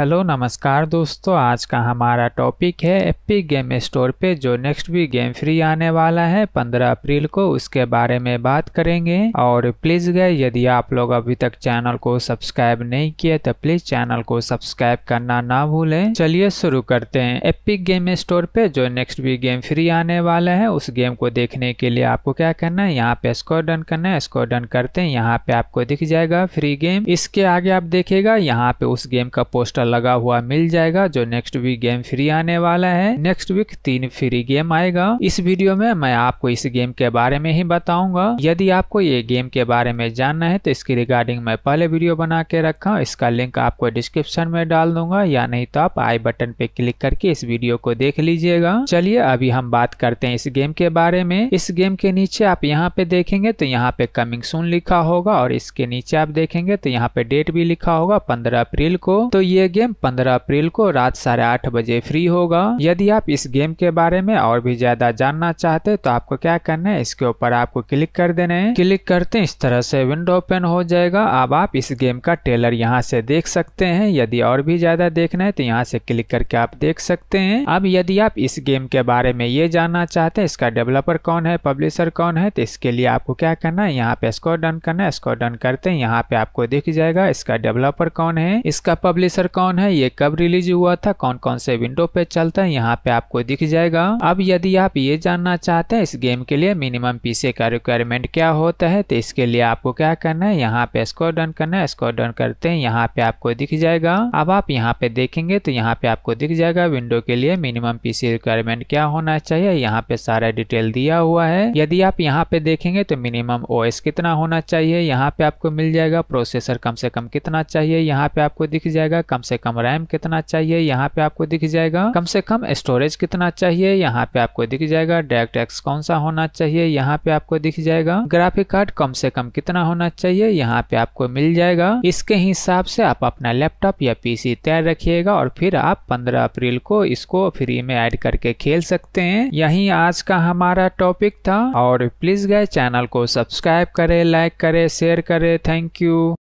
hello नमस्कार दोस्तों आज का हमारा टॉपिक है एपिक गेम स्टोर पे जो नेक्स्ट वीक गेम फ्री आने वाला है 15 अप्रैल को उसके बारे में बात करेंगे और प्लीज गए यदि आप लोग अभी तक चैनल को सब्सक्राइब नहीं किए तो प्लीज चैनल को सब्सक्राइब करना ना भूलें चलिए शुरू करते हैं एपिक गेम स्टोर पे जो नेक्स्ट वीक गेम फ्री आने वाला है उस गेम को देखने के लिए आपको क्या करना है यहाँ पे स्कोर डन करना है स्कोर डन करते हैं यहाँ पे आपको दिख जाएगा फ्री गेम इसके आगे आप देखेगा यहाँ पे उस गेम का पोस्टर लगा हुआ मिल जाएगा जो नेक्स्ट वीक गेम फ्री आने वाला है नेक्स्ट वीक तीन फ्री गेम आएगा इस वीडियो में मैं आपको इस गेम के बारे में ही बताऊंगा यदि आपको ये गेम के बारे में जानना है तो इसकी रिगार्डिंग मैं पहले वीडियो बना के रखा इसका लिंक आपको डिस्क्रिप्शन में डाल दूंगा या नहीं तो आप आई बटन पे क्लिक करके इस वीडियो को देख लीजिएगा चलिए अभी हम बात करते हैं इस गेम के बारे में इस गेम के नीचे आप यहाँ पे देखेंगे तो यहाँ पे कमिंग सून लिखा होगा और इसके नीचे आप देखेंगे तो यहाँ पे डेट भी लिखा होगा पंद्रह अप्रैल को तो ये गेम 15 अप्रैल को रात साढ़े आठ बजे फ्री होगा यदि आप इस गेम के बारे में और भी ज्यादा जानना चाहते तो आपको क्या करना है इसके ऊपर आपको क्लिक कर देना है क्लिक करते इस तरह से विंडो ओपन हो जाएगा अब आप इस गेम का ट्रेलर यहाँ से देख सकते हैं यदि और भी ज्यादा देखना है तो यहाँ से क्लिक करके आप देख सकते हैं अब यदि आप इस गेम के बारे में ये जानना चाहते हैं इसका डेवलपर कौन है पब्लिशर कौन है तो इसके लिए आपको क्या करना है यहाँ पे स्कोर डन करना है स्कोर डन करते हैं यहाँ पे आपको दिख जाएगा इसका डेवलपर कौन है इसका पब्लिशर कौन कौन है ये कब रिलीज हुआ था कौन कौन से विंडो पे चलता है यहाँ पे आपको दिख जाएगा अब यदि आप ये जानना चाहते हैं इस गेम के लिए मिनिमम पीसी का रिक्वायरमेंट क्या होता है तो इसके लिए आपको क्या करना है यहाँ पे स्कोर डन करना है स्कोर डन करते हैं यहाँ पे आपको दिख जाएगा अब आप यहाँ पे देखेंगे तो यहाँ पे आपको दिख जाएगा विंडो के लिए मिनिमम पीसी रिक्वायरमेंट क्या होना चाहिए यहाँ पे सारा डिटेल दिया हुआ है यदि आप यहाँ पे देखेंगे तो मिनिमम ओएस कितना होना चाहिए यहाँ पे आपको मिल जाएगा प्रोसेसर कम से कम कितना चाहिए यहाँ पे आपको दिख जाएगा कम से कम रैम कितना चाहिए यहाँ पे आपको दिख जाएगा कम से कम स्टोरेज कितना चाहिए यहाँ पे आपको दिख जाएगा डायरेक्ट एक्स कौन सा होना चाहिए यहाँ पे आपको दिख जाएगा ग्राफिक कार्ड कम से कम कितना होना चाहिए यहाँ पे आपको मिल जाएगा इसके हिसाब से आप अपना लैपटॉप या पीसी तैयार रखिएगा और फिर आप पंद्रह अप्रैल को इसको फ्री में एड करके खेल सकते हैं यही आज का हमारा टॉपिक था और प्लीज गए चैनल को सब्सक्राइब करे लाइक करे शेयर करे थैंक यू